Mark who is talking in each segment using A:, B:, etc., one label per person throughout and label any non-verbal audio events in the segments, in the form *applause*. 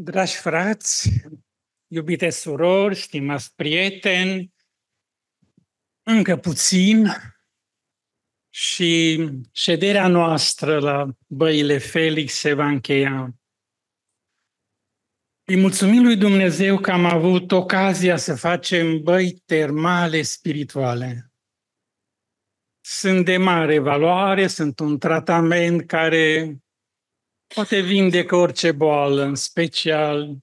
A: Dragi frați, iubite surori, stimați prieteni, încă puțin și șederea noastră la băile Felix se va încheia. Îi mulțumim lui Dumnezeu că am avut ocazia să facem băi termale spirituale. Sunt de mare valoare, sunt un tratament care Poate vindecă orice boală, în special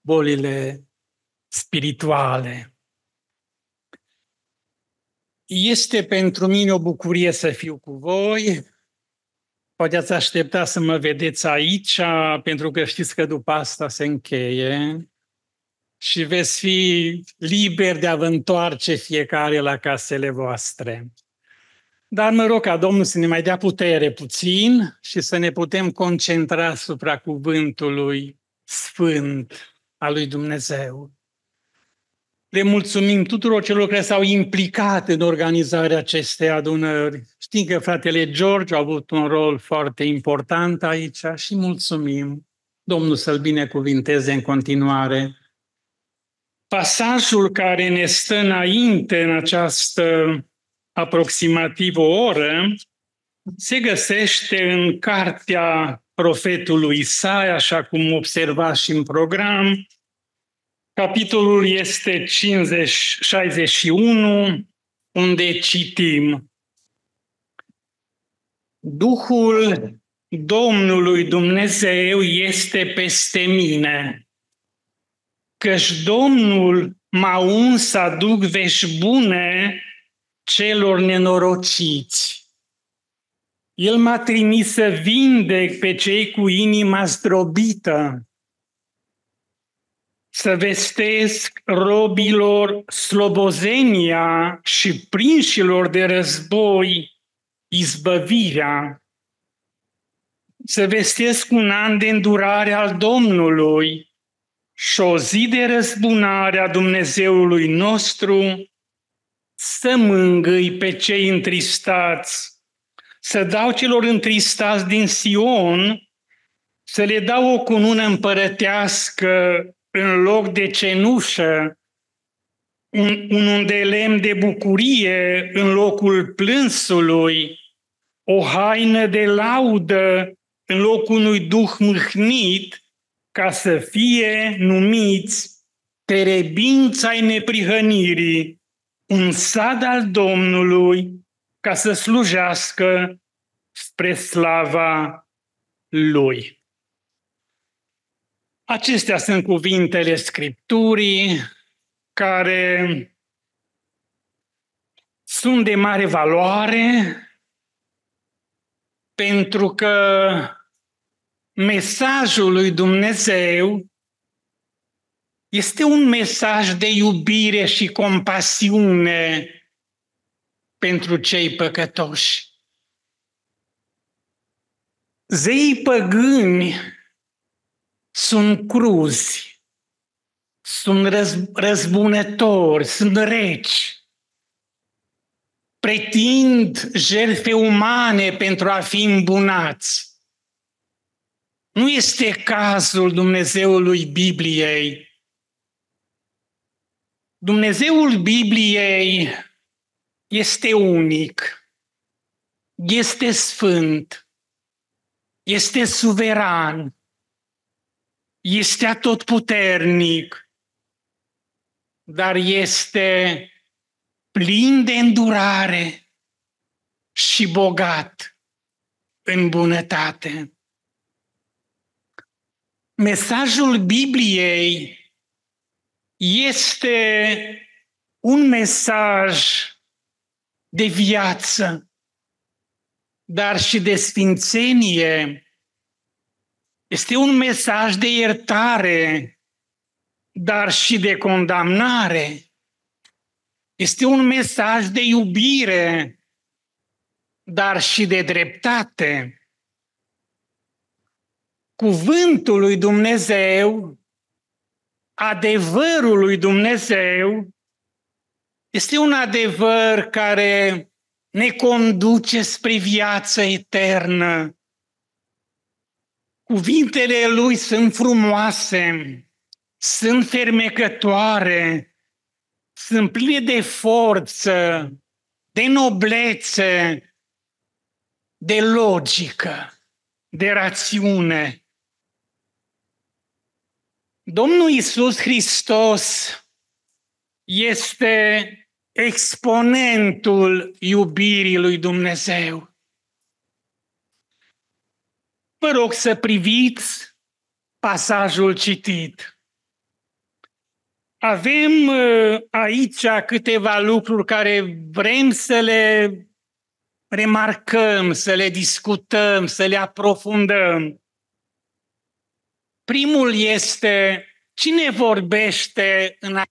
A: bolile spirituale. Este pentru mine o bucurie să fiu cu voi. Poate ați aștepta să mă vedeți aici, pentru că știți că după asta se încheie și veți fi liberi de a vă întoarce fiecare la casele voastre. Dar mă rog ca Domnul să ne mai dea putere puțin și să ne putem concentra asupra cuvântului sfânt al lui Dumnezeu. Le mulțumim tuturor celor care s-au implicat în organizarea acestei adunări. Știm că fratele George a avut un rol foarte important aici și mulțumim. Domnul să-l binecuvinteze în continuare. Pasajul care ne stă înainte în această aproximativ o oră, se găsește în cartea profetului Isai, așa cum observați și în program. Capitolul este 50, 61, unde citim Duhul Domnului Dumnezeu este peste mine, căci Domnul m-a uns să aduc vești bune celor nenorociți. El m-a trimis să vindec pe cei cu inima zdrobită, să vestesc robilor slobozenia și prinșilor de război izbăvirea, să vestesc un an de îndurare al Domnului și o zi de răzbunare a Dumnezeului nostru să mângâi pe cei întristați, să dau celor întristați din Sion, să le dau o cunună împărătească în loc de cenușă, un, un undelem de bucurie în locul plânsului, o haină de laudă în locul unui duh mâhnit, ca să fie numiți perebința ai neprihănirii, un sad al Domnului ca să slujească spre slava Lui. Acestea sunt cuvintele Scripturii care sunt de mare valoare pentru că mesajul lui Dumnezeu este un mesaj de iubire și compasiune pentru cei păcătoși. Zeii păgâni sunt cruzi, sunt răz- răzbunători, sunt reci, pretind jertfe umane pentru a fi îmbunați. Nu este cazul Dumnezeului Bibliei Dumnezeul Bibliei este unic, este sfânt, este suveran, este atotputernic, dar este plin de îndurare și bogat în bunătate. Mesajul Bibliei este un mesaj de viață, dar și de sfințenie. Este un mesaj de iertare, dar și de condamnare. Este un mesaj de iubire, dar și de dreptate. Cuvântul lui Dumnezeu adevărul lui Dumnezeu este un adevăr care ne conduce spre viața eternă. Cuvintele lui sunt frumoase, sunt fermecătoare, sunt pline de forță, de noblețe, de logică, de rațiune. Domnul Isus Hristos este exponentul iubirii lui Dumnezeu. Vă rog să priviți pasajul citit. Avem uh, aici câteva lucruri care vrem să le remarcăm, să le discutăm, să le aprofundăm. Primul este cine vorbește în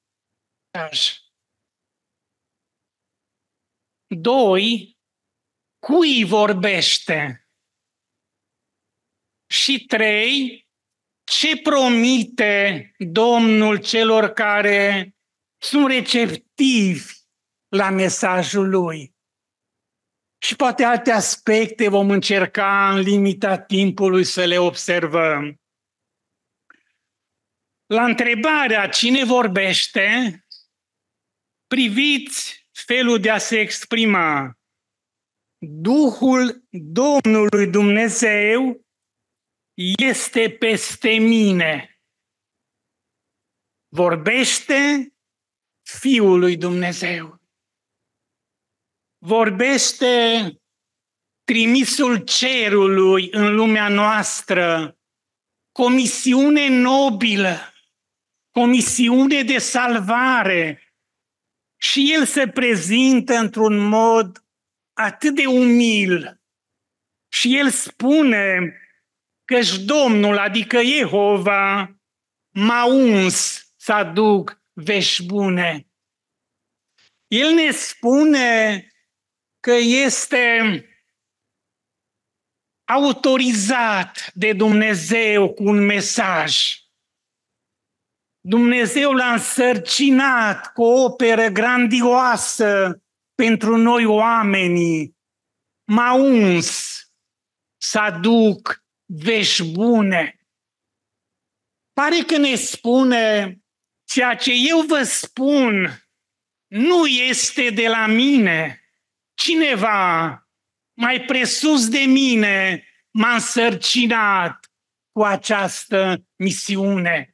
A: acest. Doi, cui vorbește? Și trei, ce promite Domnul celor care sunt receptivi la mesajul lui? Și poate alte aspecte vom încerca în limita timpului să le observăm la întrebarea cine vorbește, priviți felul de a se exprima. Duhul Domnului Dumnezeu este peste mine. Vorbește Fiul lui Dumnezeu. Vorbește trimisul cerului în lumea noastră, comisiune nobilă cu o misiune de salvare și el se prezintă într-un mod atât de umil și el spune că Domnul, adică Jehova, m-a uns să aduc vești bune. El ne spune că este autorizat de Dumnezeu cu un mesaj Dumnezeu l-a însărcinat cu o operă grandioasă pentru noi oamenii. M-a uns să aduc vești bune. Pare că ne spune ceea ce eu vă spun nu este de la mine. Cineva mai presus de mine m-a însărcinat cu această misiune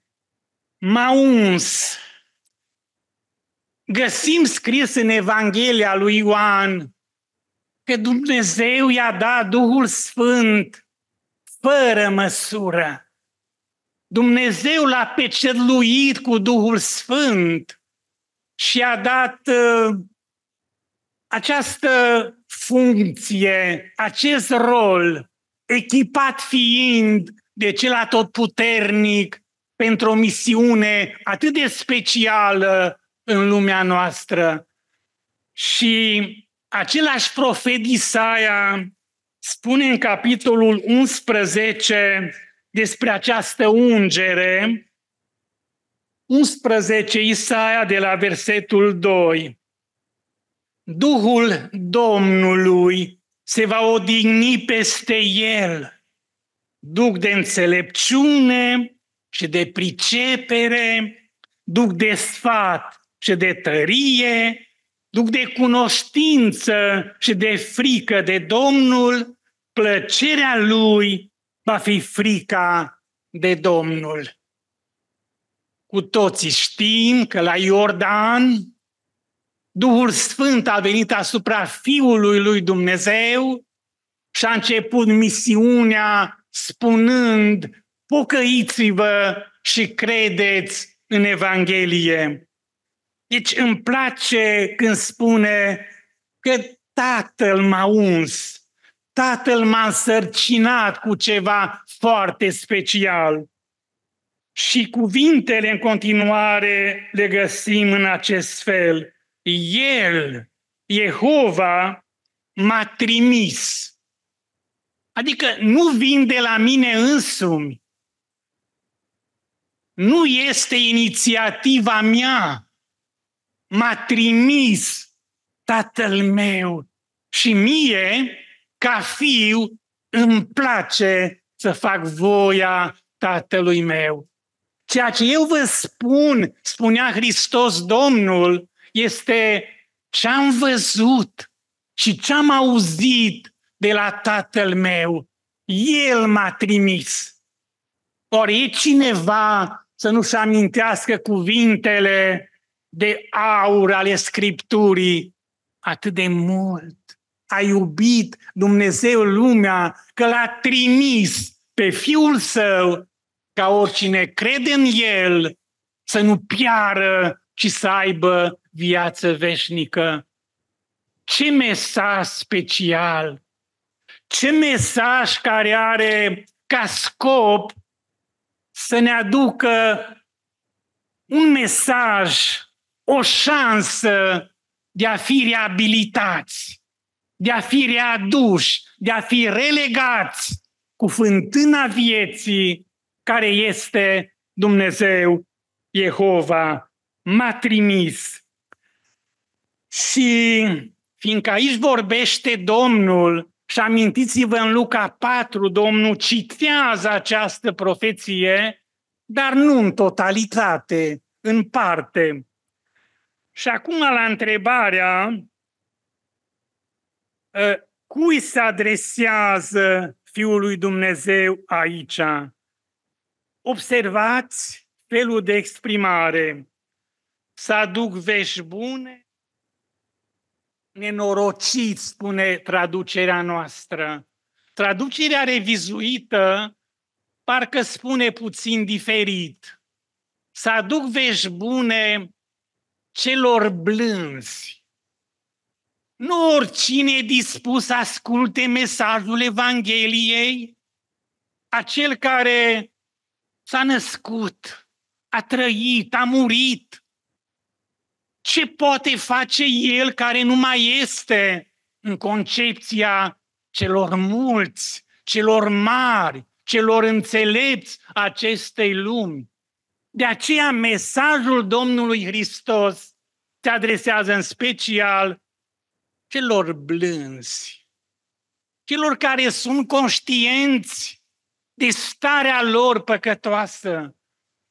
A: m-a uns. Găsim scris în Evanghelia lui Ioan că Dumnezeu i-a dat Duhul Sfânt fără măsură. Dumnezeu l-a pecerluit cu Duhul Sfânt și a dat uh, această funcție, acest rol, echipat fiind de cel atotputernic, pentru o misiune atât de specială în lumea noastră. Și același profet Isaia spune în capitolul 11 despre această ungere, 11 Isaia de la versetul 2. Duhul Domnului se va odihni peste el, duc de înțelepciune, și de pricepere, duc de sfat și de tărie, duc de cunoștință și de frică de Domnul, plăcerea lui va fi frica de Domnul. Cu toții știm că la Iordan Duhul Sfânt a venit asupra Fiului lui Dumnezeu și a început misiunea spunând pocăiți-vă și credeți în Evanghelie. Deci îmi place când spune că Tatăl m-a uns, Tatăl m-a însărcinat cu ceva foarte special. Și cuvintele în continuare le găsim în acest fel. El, Jehova, m-a trimis. Adică nu vin de la mine însumi, nu este inițiativa mea. M-a trimis tatăl meu și mie, ca fiu, îmi place să fac voia tatălui meu. Ceea ce eu vă spun, spunea Hristos Domnul, este ce am văzut și ce am auzit de la tatăl meu. El m-a trimis. Ori e cineva să nu-și amintească cuvintele de aur ale Scripturii atât de mult. A iubit Dumnezeu lumea că l-a trimis pe Fiul Său ca oricine crede în El să nu piară, ci să aibă viață veșnică. Ce mesaj special! Ce mesaj care are ca scop să ne aducă un mesaj, o șansă de a fi reabilitați, de a fi readuși, de a fi relegați cu fântâna vieții care este Dumnezeu Jehova m-a trimis. Și fiindcă aici vorbește Domnul și amintiți-vă în Luca 4, Domnul citează această profeție, dar nu în totalitate, în parte. Și acum la întrebarea ă, cui se adresează Fiul lui Dumnezeu aici? Observați felul de exprimare. Să aduc vești bune nenorociți, spune traducerea noastră. Traducerea revizuită parcă spune puțin diferit. Să aduc vești bune celor blânzi. Nu oricine e dispus să asculte mesajul Evangheliei, acel care s-a născut, a trăit, a murit, ce poate face el care nu mai este în concepția celor mulți, celor mari, celor înțelepți acestei lumi. De aceea mesajul Domnului Hristos se adresează în special celor blânzi, celor care sunt conștienți de starea lor păcătoasă,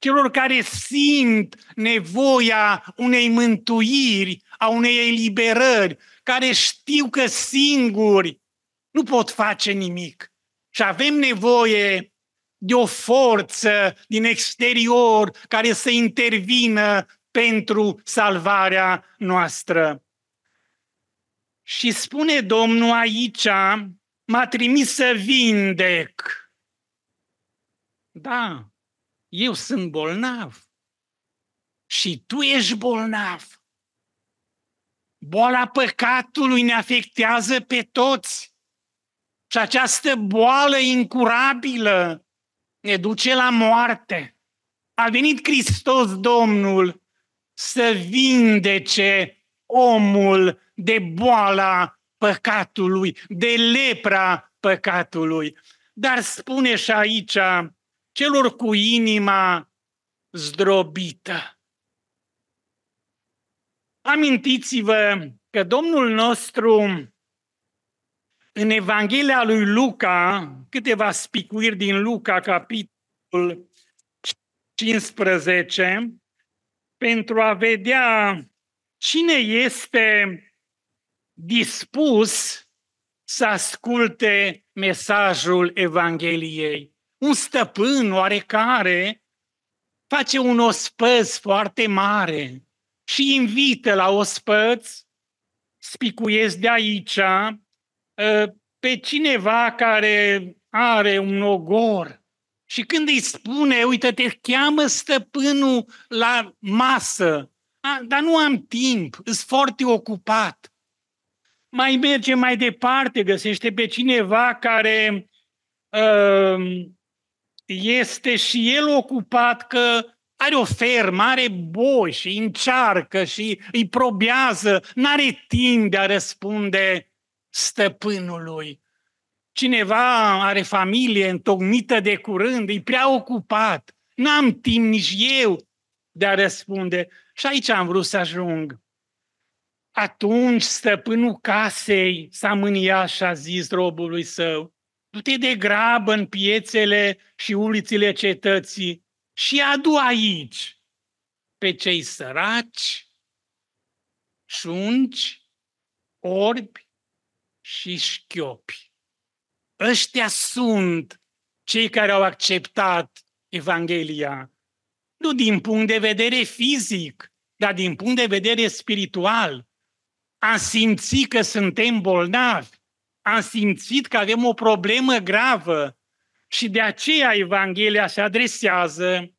A: celor care simt nevoia unei mântuiri, a unei eliberări, care știu că singuri nu pot face nimic. Și avem nevoie de o forță din exterior care să intervină pentru salvarea noastră. Și spune Domnul aici, m-a trimis să vindec. Da, eu sunt bolnav și tu ești bolnav. Boala păcatului ne afectează pe toți. Și această boală incurabilă ne duce la moarte. A venit Hristos Domnul să vindece omul de boala păcatului, de lepra păcatului. Dar spune și aici celor cu inima zdrobită. Amintiți-vă că Domnul nostru în Evanghelia lui Luca, câteva spicuiri din Luca, capitolul 15, pentru a vedea cine este dispus să asculte mesajul Evangheliei un stăpân oarecare face un ospăț foarte mare și invită la ospăț, spicuiesc de aici, ă, pe cineva care are un ogor și când îi spune, uite, te cheamă stăpânul la masă, A, dar nu am timp, sunt foarte ocupat. Mai merge mai departe, găsește pe cineva care uh, este și el ocupat că are o fermă, are boi și încearcă și îi probează, n-are timp de a răspunde stăpânului. Cineva are familie întocmită de curând, e prea ocupat, n-am timp nici eu de a răspunde. Și aici am vrut să ajung. Atunci stăpânul casei s-a mâniat și a zis robului său, du-te de grabă în piețele și ulițile cetății și adu aici pe cei săraci, șunci, orbi și șchiopi. Ăștia sunt cei care au acceptat Evanghelia, nu din punct de vedere fizic, dar din punct de vedere spiritual. A simți că suntem bolnavi, am simțit că avem o problemă gravă și de aceea Evanghelia se adresează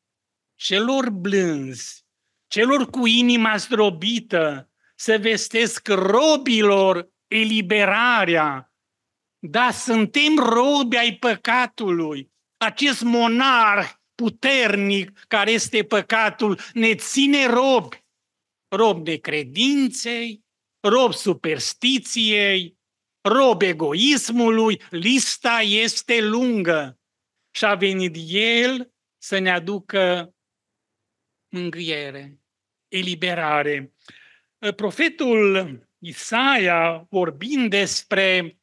A: celor blânzi, celor cu inima zdrobită, să vestesc robilor eliberarea. Da, suntem robi ai păcatului. Acest monar puternic care este păcatul ne ține robi. Rob de credinței, rob superstiției, rob egoismului, lista este lungă și a venit El să ne aducă mângâiere, eliberare. Profetul Isaia, vorbind despre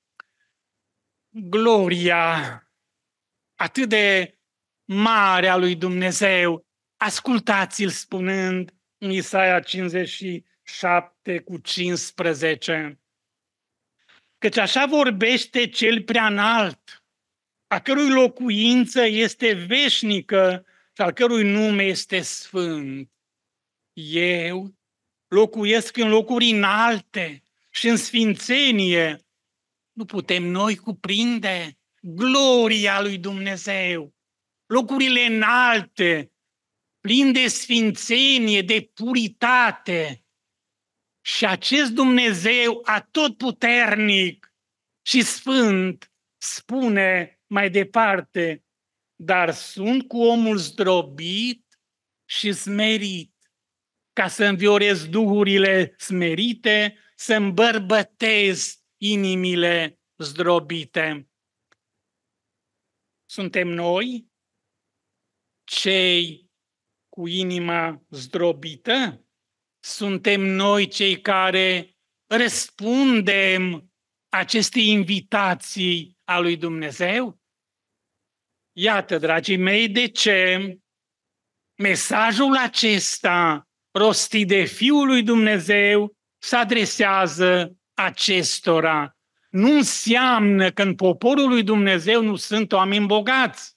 A: gloria atât de mare a lui Dumnezeu, ascultați-l spunând în Isaia 57 cu 15 căci așa vorbește cel prea înalt, a cărui locuință este veșnică și al cărui nume este sfânt. Eu locuiesc în locuri înalte și în sfințenie. Nu putem noi cuprinde gloria lui Dumnezeu. Locurile înalte, plin de sfințenie, de puritate, și acest Dumnezeu atotputernic și sfânt spune mai departe, dar sunt cu omul zdrobit și smerit, ca să înviorez duhurile smerite, să îmbărbătez inimile zdrobite. Suntem noi cei cu inima zdrobită? suntem noi cei care răspundem acestei invitații a lui Dumnezeu? Iată, dragii mei, de ce mesajul acesta rostit de Fiul lui Dumnezeu se adresează acestora. Nu înseamnă că în poporul lui Dumnezeu nu sunt oameni bogați,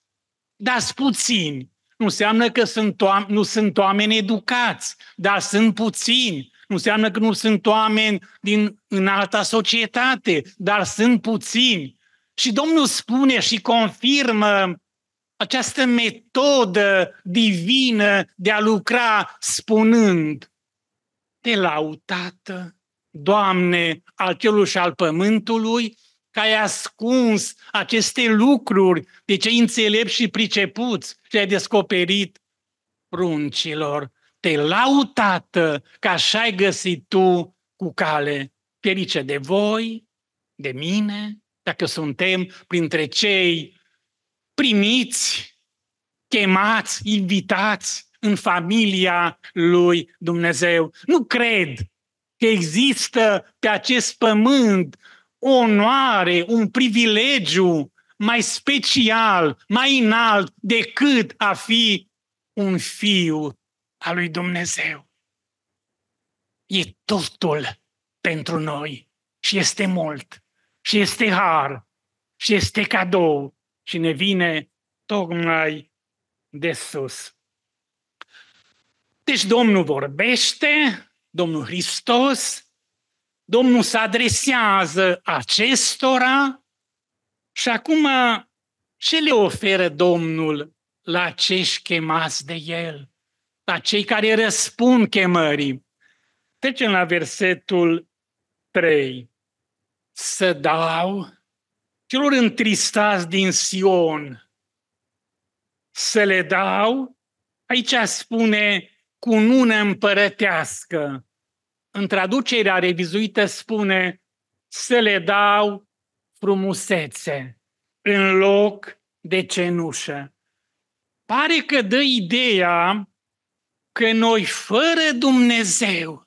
A: dar puțini. Nu înseamnă că sunt oam- nu sunt oameni educați, dar sunt puțini. Nu înseamnă că nu sunt oameni din înalta societate, dar sunt puțini. Și Domnul spune și confirmă această metodă divină de a lucra spunând, te lautată, Doamne, al celui și al pământului, că ai ascuns aceste lucruri de cei înțelepți și pricepuți și ai descoperit pruncilor. Te lau, Tată, că așa ai găsit tu cu cale ferice de voi, de mine, dacă suntem printre cei primiți, chemați, invitați în familia lui Dumnezeu. Nu cred că există pe acest pământ onoare, un privilegiu mai special, mai înalt decât a fi un fiu al lui Dumnezeu. E totul pentru noi și este mult și este har și este cadou și ne vine tocmai de sus. Deci Domnul vorbește, Domnul Hristos Domnul se adresează acestora și acum ce le oferă Domnul la cei chemați de El, la cei care răspund chemării? Trecem la versetul 3. Să dau celor întristați din Sion, să le dau, aici spune, cu nună împărătească, în traducerea revizuită spune să le dau frumusețe în loc de cenușă. Pare că dă ideea că noi fără Dumnezeu,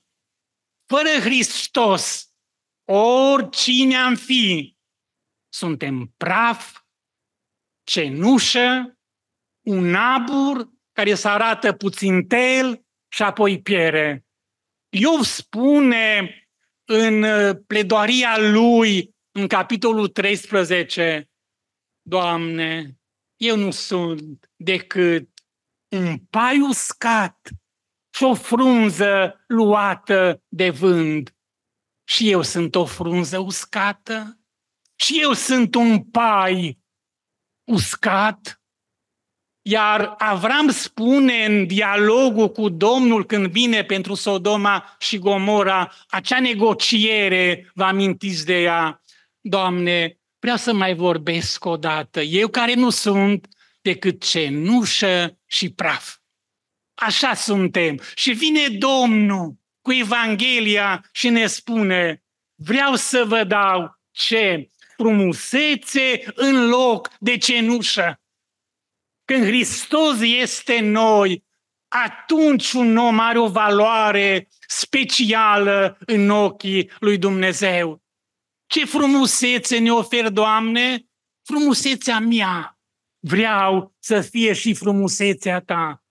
A: fără Hristos, oricine am fi, suntem praf, cenușă, un abur care se arată puțin tel și apoi piere. Iov spune în uh, pledoaria lui, în capitolul 13, Doamne, eu nu sunt decât un pai uscat și o frunză luată de vânt. Și eu sunt o frunză uscată? Și eu sunt un pai uscat? Iar Avram spune în dialogul cu Domnul când vine pentru Sodoma și Gomora, acea negociere, vă amintiți de ea, Doamne, vreau să mai vorbesc o dată, eu care nu sunt decât cenușă și praf. Așa suntem. Și vine Domnul cu Evanghelia și ne spune, vreau să vă dau ce? Frumusețe în loc de cenușă. Când Hristos este în noi, atunci un om are o valoare specială în ochii lui Dumnezeu. Ce frumusețe ne ofer, Doamne! Frumusețea mea! Vreau să fie și frumusețea Ta.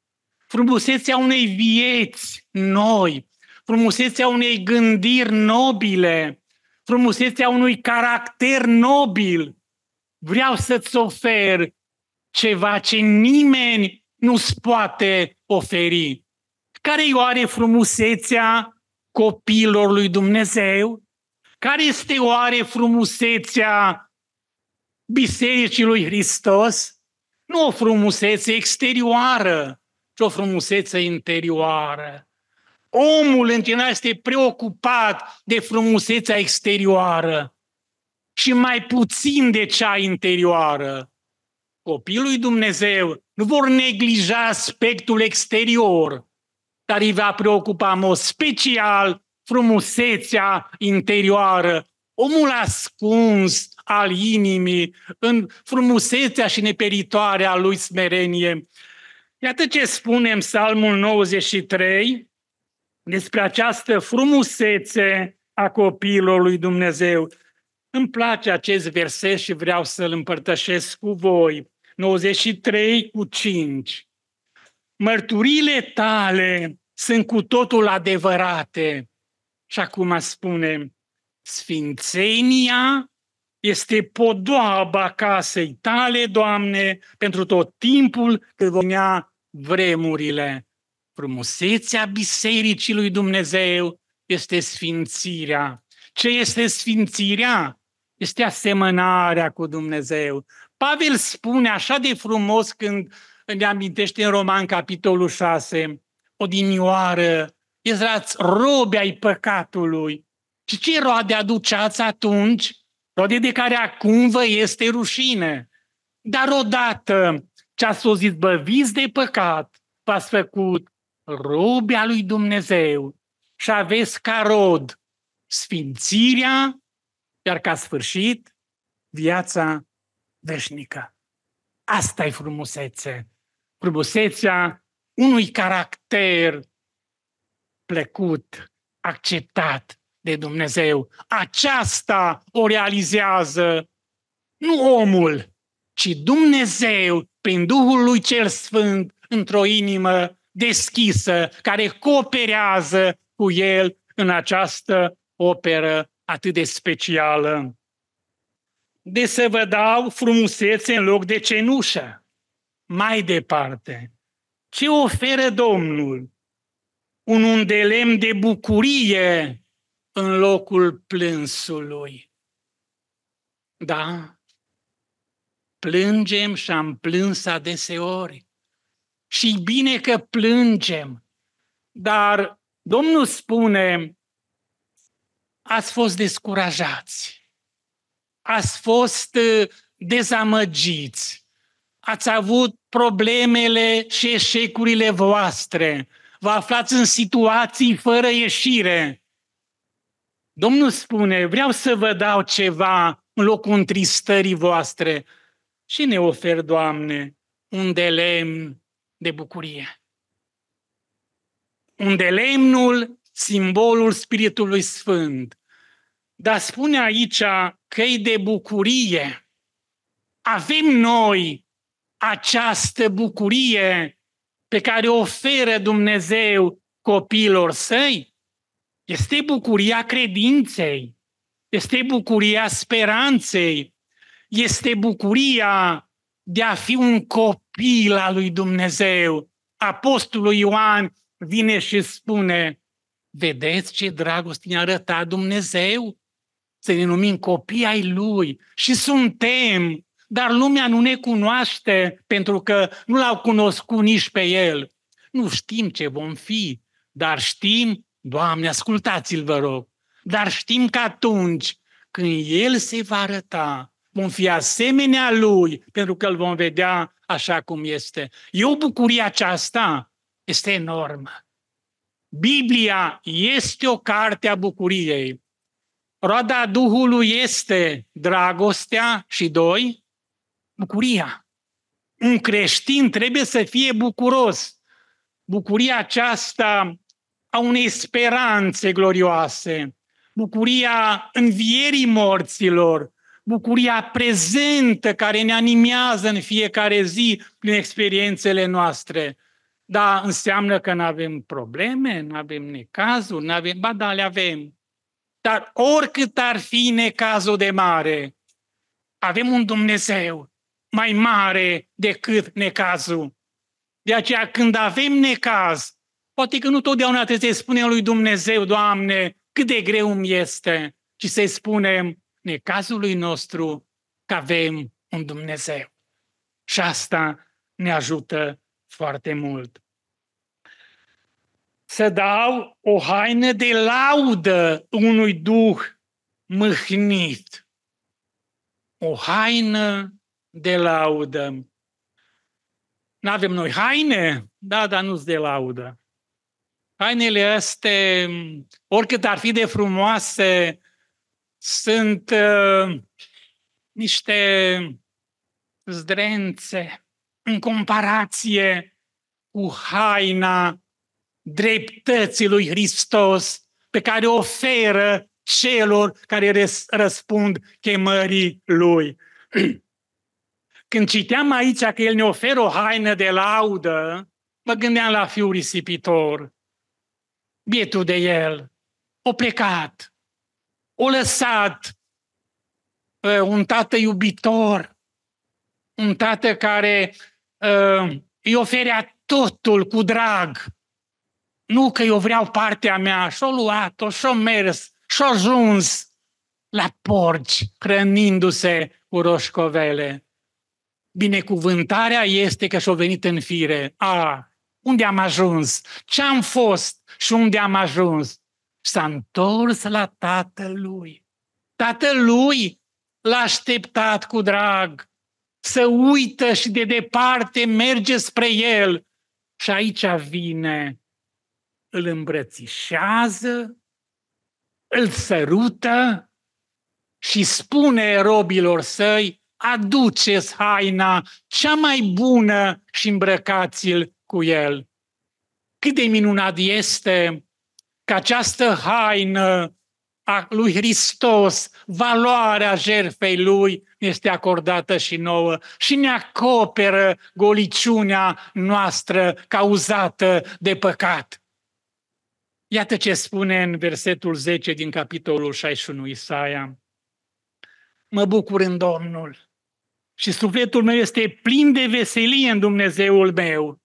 A: Frumusețea unei vieți noi, frumusețea unei gândiri nobile, frumusețea unui caracter nobil. Vreau să-ți ofer ceva ce nimeni nu-ți poate oferi. Care e oare frumusețea copilor lui Dumnezeu? Care este oare frumusețea Bisericii lui Hristos? Nu o frumusețe exterioară, ci o frumusețe interioară. Omul general este preocupat de frumusețea exterioară și mai puțin de cea interioară copiii lui Dumnezeu nu vor neglija aspectul exterior, dar îi va preocupa în mod special frumusețea interioară, omul ascuns al inimii, în frumusețea și neperitoarea lui smerenie. Iată ce spune în Psalmul 93 despre această frumusețe a copiilor lui Dumnezeu. Îmi place acest verset și vreau să-l împărtășesc cu voi. 93 cu 5. Mărturile tale sunt cu totul adevărate. Și acum spune, sfințenia este podoaba casei tale, Doamne, pentru tot timpul când vom ia vremurile. Frumusețea bisericii lui Dumnezeu este sfințirea. Ce este sfințirea? este asemănarea cu Dumnezeu. Pavel spune așa de frumos când ne amintește în Roman, capitolul 6, odinioară, erați robe ai păcatului. Și ce roade aduceați atunci? Roade de care acum vă este rușine. Dar odată ce ați fost băviți de păcat, v-ați făcut robi lui Dumnezeu și aveți ca rod sfințirea iar ca sfârșit, viața veșnică. Asta e frumusețe. Frumusețea unui caracter plecut, acceptat de Dumnezeu. Aceasta o realizează nu omul, ci Dumnezeu prin Duhul lui cel Sfânt într-o inimă deschisă, care cooperează cu el în această operă atât de specială, de să vă dau frumusețe în loc de cenușă. Mai departe, ce oferă Domnul? Un undelem de bucurie în locul plânsului. Da? Plângem și am plâns adeseori. Și bine că plângem, dar Domnul spune ați fost descurajați, ați fost uh, dezamăgiți, ați avut problemele și eșecurile voastre, vă aflați în situații fără ieșire. Domnul spune, vreau să vă dau ceva în locul întristării voastre și ne ofer, Doamne, un delemn de bucurie. un lemnul, simbolul Spiritului Sfânt, dar spune aici că e de bucurie. Avem noi această bucurie pe care o oferă Dumnezeu copiilor săi? Este bucuria credinței, este bucuria speranței, este bucuria de a fi un copil al lui Dumnezeu. Apostolul Ioan vine și spune, vedeți ce dragoste ne-a arătat Dumnezeu? să ne numim copii ai Lui și suntem, dar lumea nu ne cunoaște pentru că nu l-au cunoscut nici pe El. Nu știm ce vom fi, dar știm, Doamne, ascultați-l, vă rog, dar știm că atunci când El se va arăta, vom fi asemenea Lui, pentru că îl vom vedea așa cum este. Eu bucuria aceasta este enormă. Biblia este o carte a bucuriei. Roada Duhului este dragostea și doi, bucuria. Un creștin trebuie să fie bucuros. Bucuria aceasta a unei speranțe glorioase, bucuria învierii morților, bucuria prezentă care ne animează în fiecare zi prin experiențele noastre. Da, înseamnă că nu avem probleme, nu avem necazuri, nu avem... Ba da, le avem. Dar oricât ar fi necazul de mare, avem un Dumnezeu mai mare decât necazul. De aceea, când avem necaz, poate că nu totdeauna trebuie să spunem lui Dumnezeu, Doamne, cât de greu îmi este, ci să-i spunem necazului nostru că avem un Dumnezeu. Și asta ne ajută foarte mult să dau o haină de laudă unui duh mâhnit. O haină de laudă. Nu avem noi haine? Da, dar nu-s de laudă. Hainele astea, oricât ar fi de frumoase, sunt uh, niște zdrențe în comparație cu haina dreptății lui Hristos pe care o oferă celor care răspund chemării lui. *clears throat* Când citeam aici că el ne oferă o haină de laudă, mă gândeam la fiul risipitor. Bietul de el, o plecat, o lăsat, ă, un tată iubitor, un tată care ă, îi oferea totul cu drag, nu că eu vreau partea mea, și-o luat-o, și-o mers, și-o ajuns la porci, hrănindu-se cu roșcovele. Binecuvântarea este că și-o venit în fire. A, unde am ajuns? Ce am fost și unde am ajuns? S-a întors la tatălui. Tatălui l-a așteptat cu drag. Să uită și de departe merge spre el. Și aici vine îl îmbrățișează, îl sărută și spune robilor săi, aduceți haina cea mai bună și îmbrăcați-l cu el. Cât de minunat este că această haină a lui Hristos, valoarea jerfei lui este acordată și nouă și ne acoperă goliciunea noastră cauzată de păcat. Iată ce spune în versetul 10 din capitolul 61 Isaia. Mă bucur în Domnul și sufletul meu este plin de veselie în Dumnezeul meu.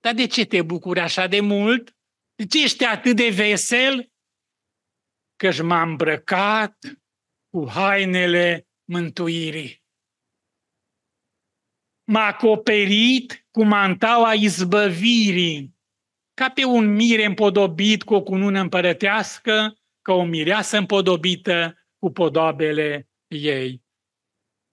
A: Dar de ce te bucuri așa de mult? De ce ești atât de vesel? Căci m am îmbrăcat cu hainele mântuirii. M-a acoperit cu mantaua izbăvirii ca pe un mire împodobit cu o cunună împărătească, ca o mireasă împodobită cu podoabele ei.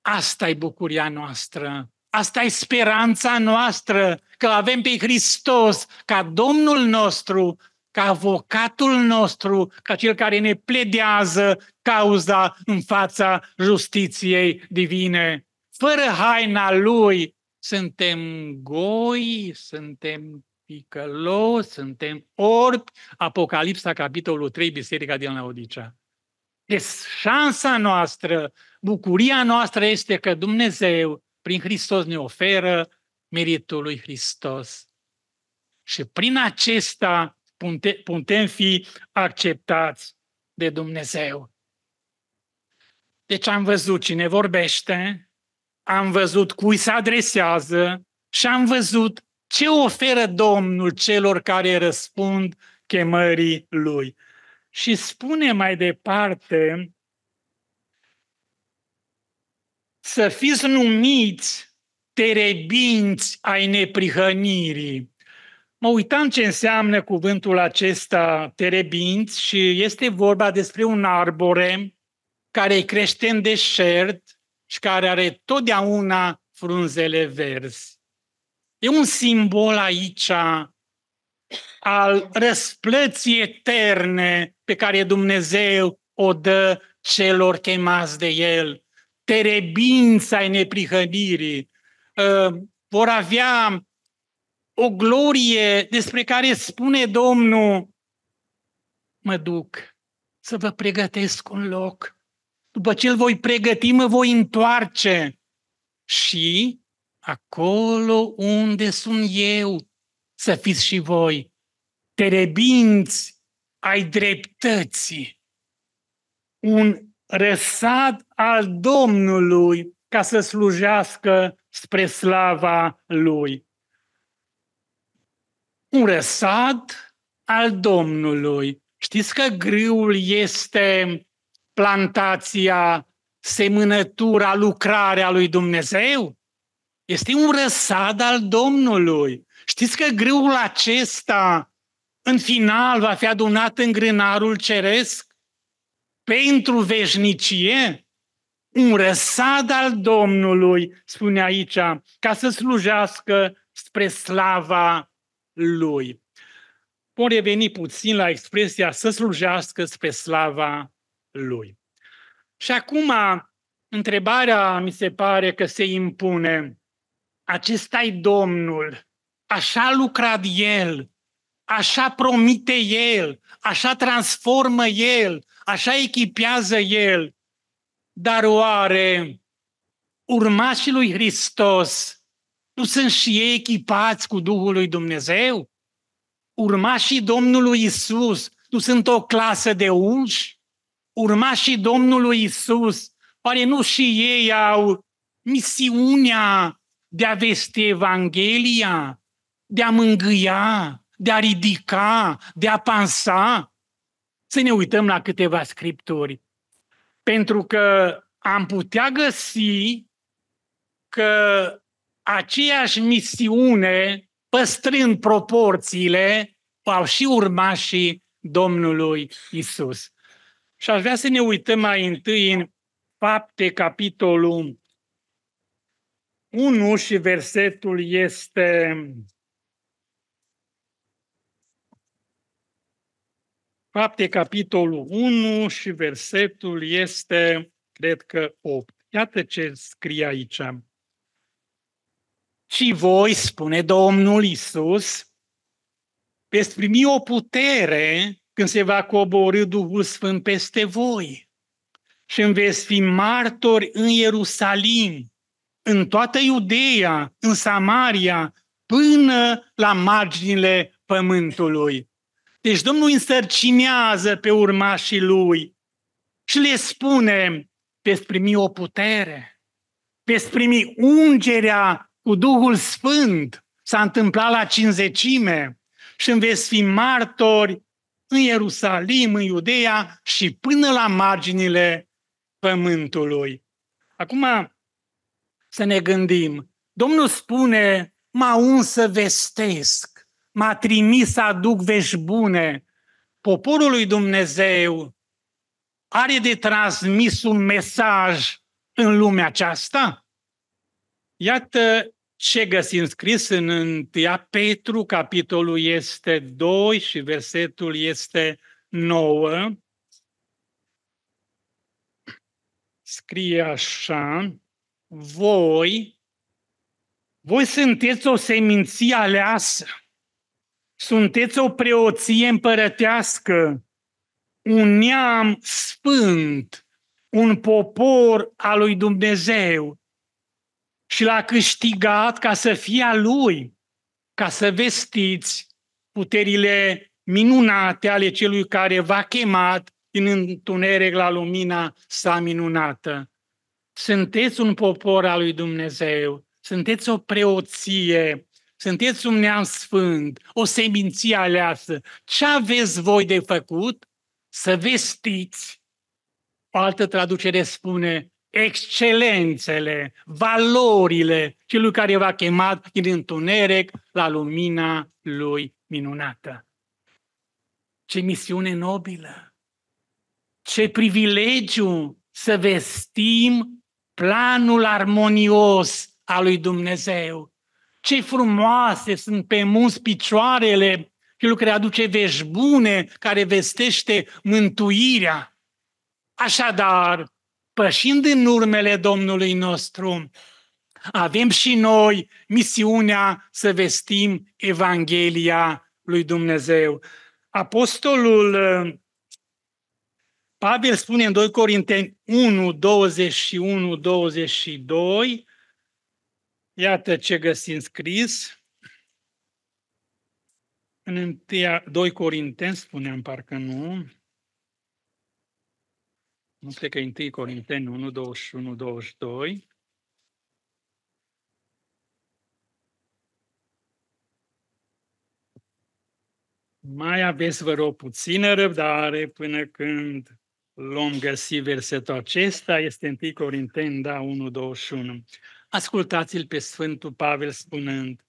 A: Asta e bucuria noastră, asta e speranța noastră, că avem pe Hristos ca Domnul nostru, ca avocatul nostru, ca cel care ne pledează cauza în fața justiției divine. Fără haina lui, suntem goi, suntem Ticălos, suntem orbi. Apocalipsa, capitolul 3, Biserica din Laodicea. Deci șansa noastră, bucuria noastră este că Dumnezeu, prin Hristos, ne oferă meritul lui Hristos. Și prin acesta putem fi acceptați de Dumnezeu. Deci am văzut cine vorbește, am văzut cui se adresează și am văzut ce oferă Domnul celor care răspund chemării lui? Și spune mai departe, să fiți numiți terebinți ai neprihănirii. Mă uitam ce înseamnă cuvântul acesta terebinți și este vorba despre un arbore care crește în deșert și care are totdeauna frunzele verzi. E un simbol aici al răsplății eterne pe care Dumnezeu o dă celor chemați de El, terebința ai neprihănirii, ă, vor avea o glorie despre care spune Domnul, mă duc să vă pregătesc un loc. După ce îl voi pregăti, mă voi întoarce și acolo unde sunt eu, să fiți și voi, terebinți ai dreptății, un răsat al Domnului ca să slujească spre slava Lui. Un răsat al Domnului. Știți că grâul este plantația, semănătura, lucrarea lui Dumnezeu? Este un răsad al Domnului. Știți că grâul acesta în final va fi adunat în grânarul ceresc pentru veșnicie? Un răsad al Domnului, spune aici, ca să slujească spre slava Lui. Pot reveni puțin la expresia să slujească spre slava Lui. Și acum, întrebarea mi se pare că se impune acesta e Domnul, așa a lucrat El, așa promite El, așa transformă El, așa echipează El. Dar oare urmașii lui Hristos nu sunt și ei echipați cu Duhul lui Dumnezeu? Urmașii Domnului Isus nu sunt o clasă de unși? Urmașii Domnului Isus, oare nu și ei au misiunea de a vesti Evanghelia, de a mângâia, de a ridica, de a pansa. Să ne uităm la câteva scripturi. Pentru că am putea găsi că aceeași misiune, păstrând proporțiile, au și urmașii Domnului Isus. Și aș vrea să ne uităm mai întâi în fapte, capitolul 1 și versetul este Fapte, capitolul 1 și versetul este, cred că, 8. Iată ce scrie aici. Și voi, spune Domnul Isus, veți primi o putere când se va coborâ Duhul Sfânt peste voi și veți fi martori în Ierusalim, în toată Iudeea, în Samaria, până la marginile pământului. Deci Domnul însărcinează pe urmașii lui și le spune, veți primi o putere, veți primi ungerea cu Duhul Sfânt. S-a întâmplat la cinzecime și veți fi martori în Ierusalim, în Iudeea și până la marginile pământului. Acum, să ne gândim. Domnul spune, m-a uns să vestesc, m-a trimis să aduc vești bune. Poporul lui Dumnezeu are de transmis un mesaj în lumea aceasta? Iată ce găsim scris în 1 Petru, capitolul este 2 și versetul este 9. Scrie așa, voi, voi sunteți o seminție aleasă, sunteți o preoție împărătească, un neam sfânt, un popor al lui Dumnezeu și l-a câștigat ca să fie a lui, ca să vestiți puterile minunate ale celui care v-a chemat din întuneric la lumina sa minunată sunteți un popor al lui Dumnezeu, sunteți o preoție, sunteți un neam sfânt, o seminție aleasă. Ce aveți voi de făcut? Să vestiți. O altă traducere spune excelențele, valorile celui care v-a chemat din întuneric la lumina lui minunată. Ce misiune nobilă! Ce privilegiu să vestim planul armonios al lui Dumnezeu. Ce frumoase sunt pe munți picioarele, el care aduce vești bune, care vestește mântuirea. Așadar, pășind în urmele Domnului nostru, avem și noi misiunea să vestim Evanghelia lui Dumnezeu. Apostolul Pavel spune în 2 Corinteni 1, 21, 22, iată ce găsim scris, în 2 Corinteni spuneam, parcă nu, nu cred că e 1 Corinteni 1, 21, 22, Mai aveți, vă rog, puțină răbdare până când l găsi versetul acesta, este în Corinteni, da, 1, 21. Ascultați-l pe Sfântul Pavel spunând,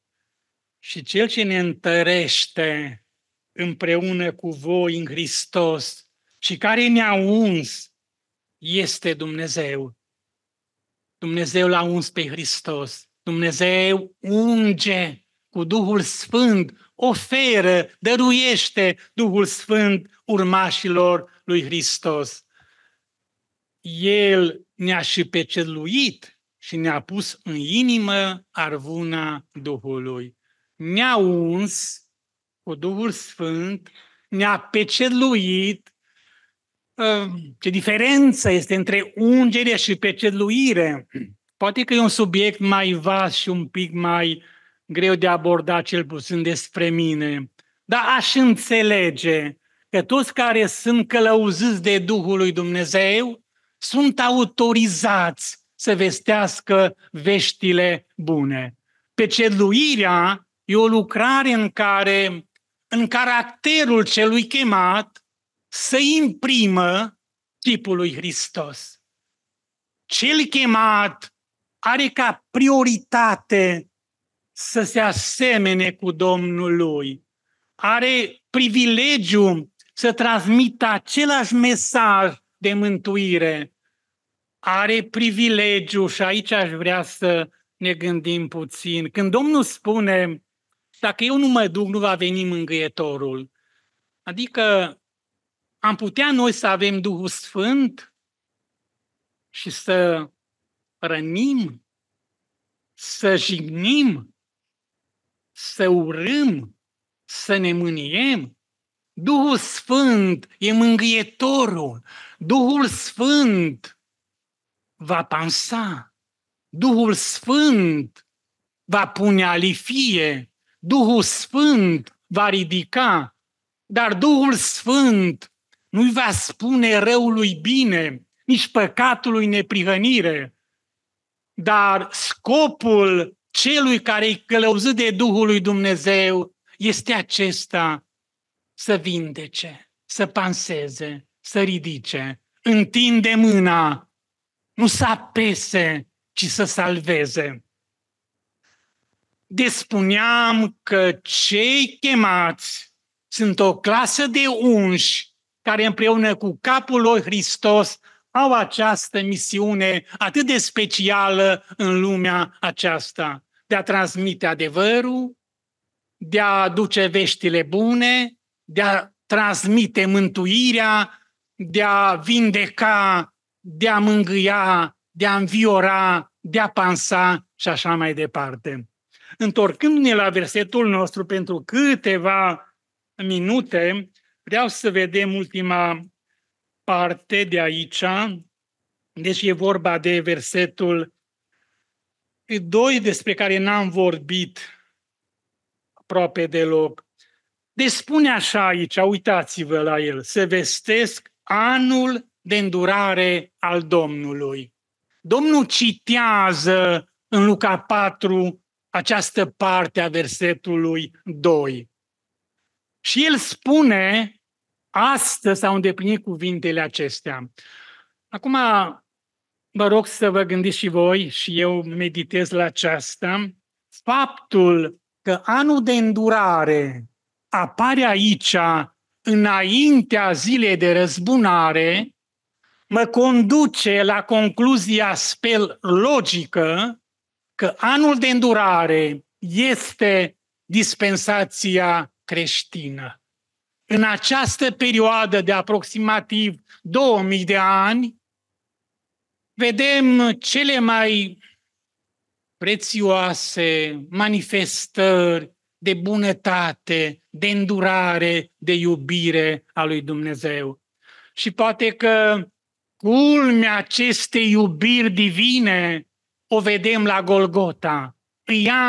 A: și cel ce ne întărește împreună cu voi în Hristos și care ne-a uns este Dumnezeu. Dumnezeu l-a uns pe Hristos. Dumnezeu unge cu Duhul Sfânt, oferă, dăruiește Duhul Sfânt urmașilor lui Hristos. El ne-a și peceluit și ne-a pus în inimă arvuna Duhului. Ne-a uns cu Duhul Sfânt, ne-a peceluit. Ă, ce diferență este între ungere și peceluire? Poate că e un subiect mai vast și un pic mai greu de abordat, cel puțin despre mine, dar aș înțelege că toți care sunt călăuziți de Duhul lui Dumnezeu sunt autorizați să vestească veștile bune. Peceluirea e o lucrare în care, în caracterul celui chemat, să imprimă tipul lui Hristos. Cel chemat are ca prioritate să se asemene cu Domnul lui. Are privilegiu să transmită același mesaj de mântuire. Are privilegiu și aici aș vrea să ne gândim puțin. Când Domnul spune, dacă eu nu mă duc, nu va veni mângâietorul. Adică am putea noi să avem Duhul Sfânt și să rănim, să jignim, să urâm, să ne mâniem. Duhul Sfânt e mângâietorul. Duhul Sfânt va pansa. Duhul Sfânt va pune alifie. Duhul Sfânt va ridica. Dar Duhul Sfânt nu-i va spune răului bine, nici păcatului neprihănire. Dar scopul celui care e călăuzit de Duhul lui Dumnezeu este acesta să vindece, să panseze, să ridice, întinde mâna, nu să apese, ci să salveze. Despuneam că cei chemați sunt o clasă de unși care împreună cu capul lui Hristos au această misiune atât de specială în lumea aceasta, de a transmite adevărul, de a aduce veștile bune, de a transmite mântuirea, de a vindeca, de a mângâia, de a înviora, de a pansa și așa mai departe. Întorcându-ne la versetul nostru pentru câteva minute, vreau să vedem ultima parte de aici, deci e vorba de versetul 2 despre care n-am vorbit aproape deloc. Deci spune așa aici, uitați-vă la el, se vestesc anul de îndurare al Domnului. Domnul citează în Luca 4 această parte a versetului 2. Și el spune astăzi s-au îndeplinit cuvintele acestea. Acum vă rog să vă gândiți și voi și eu meditez la aceasta. Faptul că anul de îndurare apare aici înaintea zilei de răzbunare mă conduce la concluzia spel logică că anul de îndurare este dispensația creștină în această perioadă de aproximativ 2000 de ani, vedem cele mai prețioase manifestări de bunătate, de îndurare, de iubire a lui Dumnezeu. Și poate că culmea acestei iubiri divine o vedem la Golgota.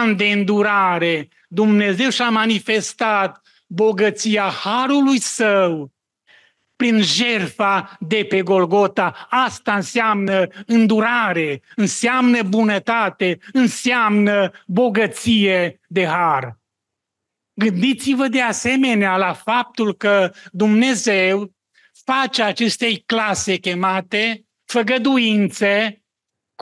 A: În de îndurare, Dumnezeu și-a manifestat bogăția harului său prin jerfa de pe Golgota. Asta înseamnă îndurare, înseamnă bunătate, înseamnă bogăție de har. Gândiți-vă de asemenea la faptul că Dumnezeu face acestei clase chemate făgăduințe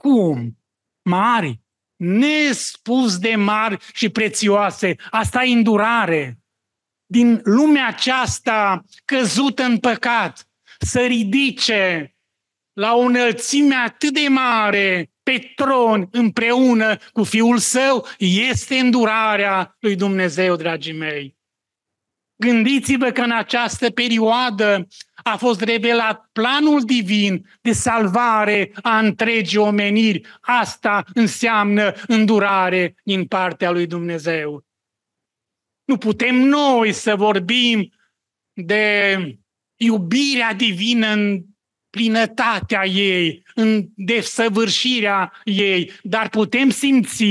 A: cum? Mari, nespus de mari și prețioase. Asta e îndurare din lumea aceasta căzută în păcat să ridice la o înălțime atât de mare pe tron împreună cu Fiul Său este îndurarea lui Dumnezeu, dragii mei. Gândiți-vă că în această perioadă a fost revelat planul divin de salvare a întregii omeniri. Asta înseamnă îndurare din partea lui Dumnezeu. Nu putem noi să vorbim de iubirea divină în plinătatea ei, în desăvârșirea ei, dar putem simți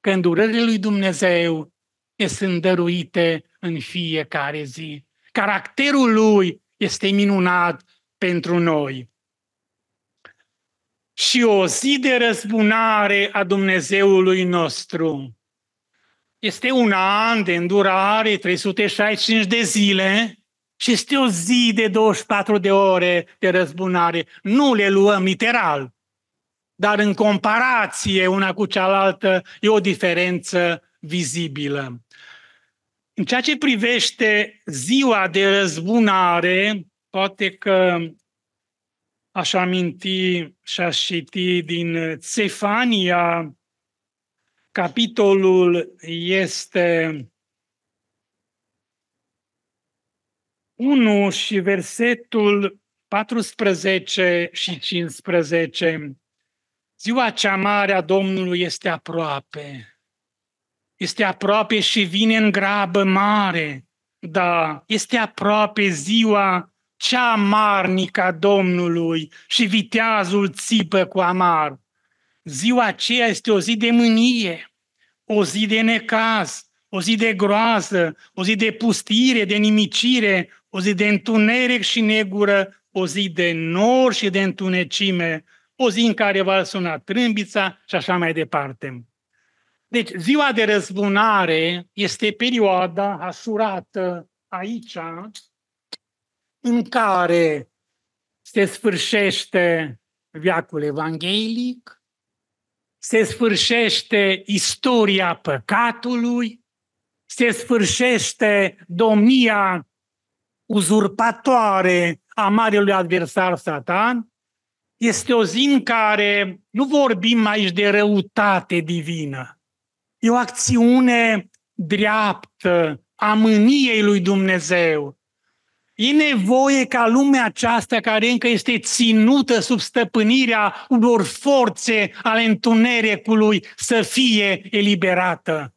A: că îndurările lui Dumnezeu ne sunt dăruite în fiecare zi. Caracterul lui este minunat pentru noi. Și o zi de răzbunare a Dumnezeului nostru este un an de îndurare, 365 de zile și este o zi de 24 de ore de răzbunare. Nu le luăm literal, dar în comparație una cu cealaltă e o diferență vizibilă. În ceea ce privește ziua de răzbunare, poate că aș aminti și aș citi din Cefania Capitolul este 1 și versetul 14 și 15. Ziua cea mare a Domnului este aproape. Este aproape și vine în grabă mare. Da, este aproape ziua cea marnică a Domnului și viteazul țipă cu amar. Ziua aceea este o zi de mânie, o zi de necaz, o zi de groază, o zi de pustire, de nimicire, o zi de întuneric și negură, o zi de nor și de întunecime, o zi în care va suna trâmbița și așa mai departe. Deci, ziua de răzbunare este perioada asurată aici, în care se sfârșește viacul evanghelic, se sfârșește istoria păcatului, se sfârșește domnia uzurpatoare a marelui adversar satan, este o zi în care nu vorbim aici de răutate divină. E o acțiune dreaptă a mâniei lui Dumnezeu, E nevoie ca lumea aceasta, care încă este ținută sub stăpânirea unor forțe ale întunericului, să fie eliberată.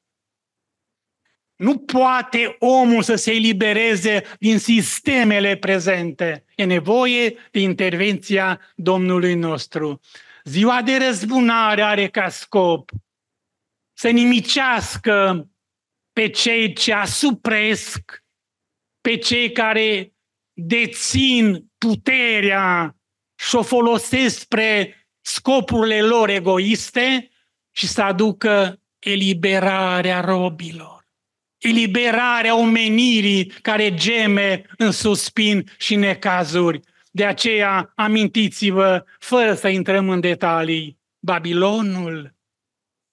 A: Nu poate omul să se elibereze din sistemele prezente. E nevoie de intervenția Domnului nostru. Ziua de răzbunare are ca scop să nimicească pe cei ce asupresc pe cei care dețin puterea și o folosesc spre scopurile lor egoiste și să aducă eliberarea robilor, eliberarea omenirii care geme în suspin și necazuri. De aceea, amintiți-vă, fără să intrăm în detalii, Babilonul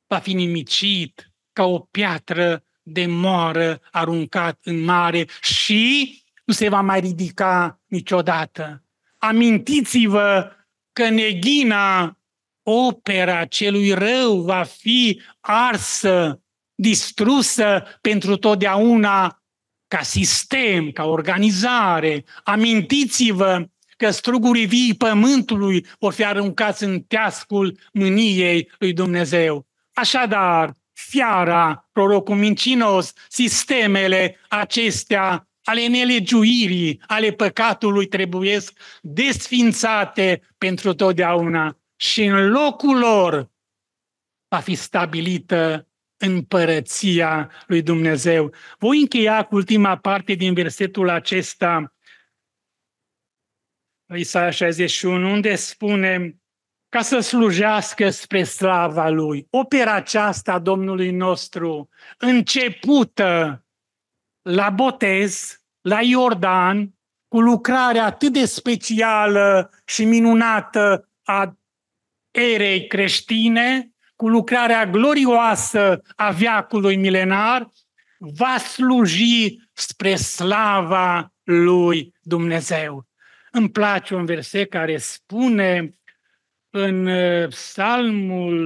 A: va fi nimicit ca o piatră de moară aruncat în mare și nu se va mai ridica niciodată. Amintiți-vă că neghina, opera celui rău, va fi arsă, distrusă pentru totdeauna ca sistem, ca organizare. Amintiți-vă că strugurii vii pământului vor fi aruncați în teascul mâniei lui Dumnezeu. Așadar, fiara, prorocul mincinos, sistemele acestea ale nelegiuirii, ale păcatului trebuiesc desfințate pentru totdeauna și în locul lor va fi stabilită împărăția lui Dumnezeu. Voi încheia cu ultima parte din versetul acesta, Isaia 61, unde spune ca să slujească spre slava Lui. Opera aceasta Domnului nostru, începută la botez, la Iordan, cu lucrarea atât de specială și minunată a erei creștine, cu lucrarea glorioasă a viacului milenar, va sluji spre slava lui Dumnezeu. Îmi place un verset care spune în uh, psalmul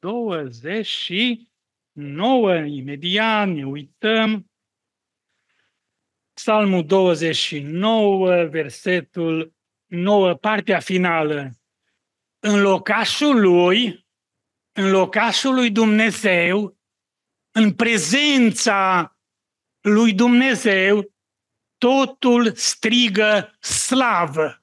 A: 29, uh, imediat ne uităm, Psalmul 29, versetul 9, partea finală. În locașul lui, în locașul lui Dumnezeu, în prezența lui Dumnezeu, totul strigă slavă,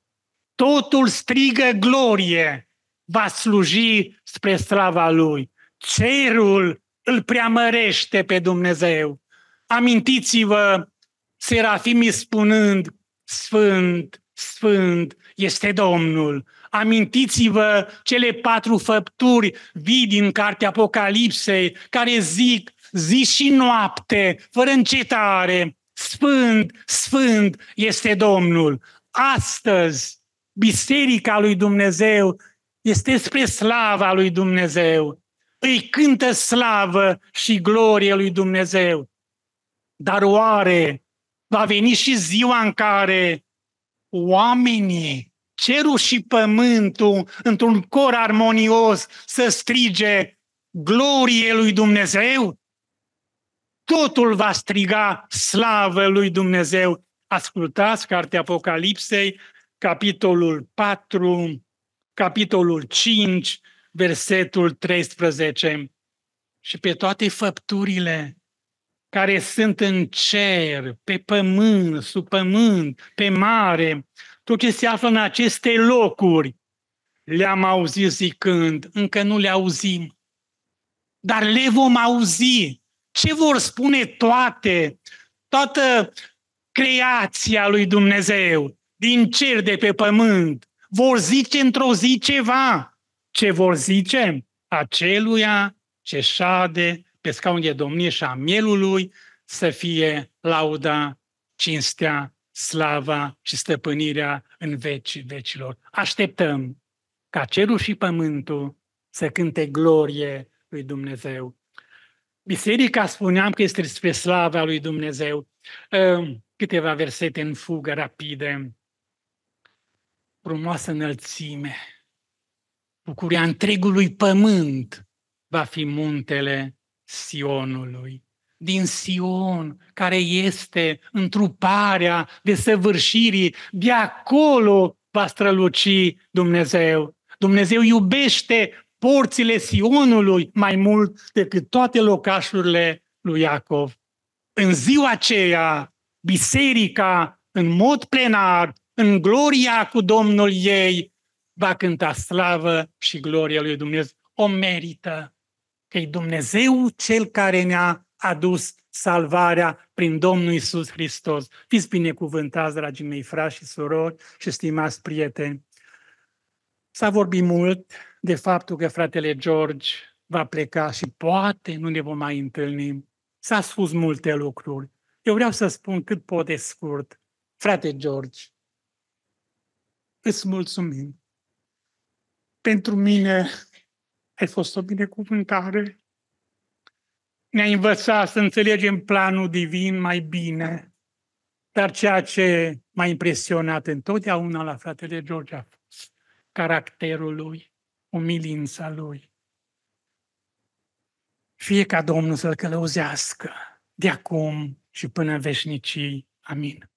A: totul strigă glorie, va sluji spre slava lui. Cerul îl preamărește pe Dumnezeu. Amintiți-vă serafimii spunând, Sfânt, Sfânt este Domnul. Amintiți-vă cele patru făpturi vii din cartea Apocalipsei, care zic zi și noapte, fără încetare, Sfânt, Sfânt este Domnul. Astăzi, Biserica lui Dumnezeu este spre slava lui Dumnezeu. Îi cântă slavă și glorie lui Dumnezeu. Dar oare va veni și ziua în care oamenii, cerul și pământul, într-un cor armonios, să strige glorie lui Dumnezeu? Totul va striga slavă lui Dumnezeu. Ascultați cartea Apocalipsei, capitolul 4, capitolul 5, versetul 13. Și pe toate făpturile care sunt în cer, pe pământ, sub pământ, pe mare, tot ce se află în aceste locuri, le-am auzit zicând, încă nu le auzim, dar le vom auzi. Ce vor spune toate, toată creația lui Dumnezeu, din cer, de pe pământ, vor zice într-o zi ceva. Ce vor zice? Aceluia ce șade pe scaun de domnie și a mielului să fie lauda, cinstea, slava și stăpânirea în veci vecilor. Așteptăm ca cerul și pământul să cânte glorie lui Dumnezeu. Biserica, spuneam că este despre slava lui Dumnezeu. Ehm, câteva versete în fugă rapide. Frumoasă înălțime, bucuria întregului pământ va fi muntele Sionului, din Sion, care este întruparea desăvârșirii, de acolo va străluci Dumnezeu. Dumnezeu iubește porțile Sionului mai mult decât toate locașurile lui Iacov. În ziua aceea, biserica, în mod plenar, în gloria cu Domnul ei, va cânta slavă și gloria lui Dumnezeu. O merită că e Dumnezeu cel care ne-a adus salvarea prin Domnul Isus Hristos. Fiți binecuvântați, dragii mei frați și surori și stimați prieteni. S-a vorbit mult de faptul că fratele George va pleca și poate nu ne vom mai întâlni. S-a spus multe lucruri. Eu vreau să spun cât pot de scurt. Frate George, îți mulțumim. Pentru mine ai fost o binecuvântare. Ne-a învățat să înțelegem planul divin mai bine. Dar ceea ce m-a impresionat întotdeauna la fratele George a fost caracterul lui, umilința lui. Fie ca Domnul să-l călăuzească de acum și până în veșnicii. Amin.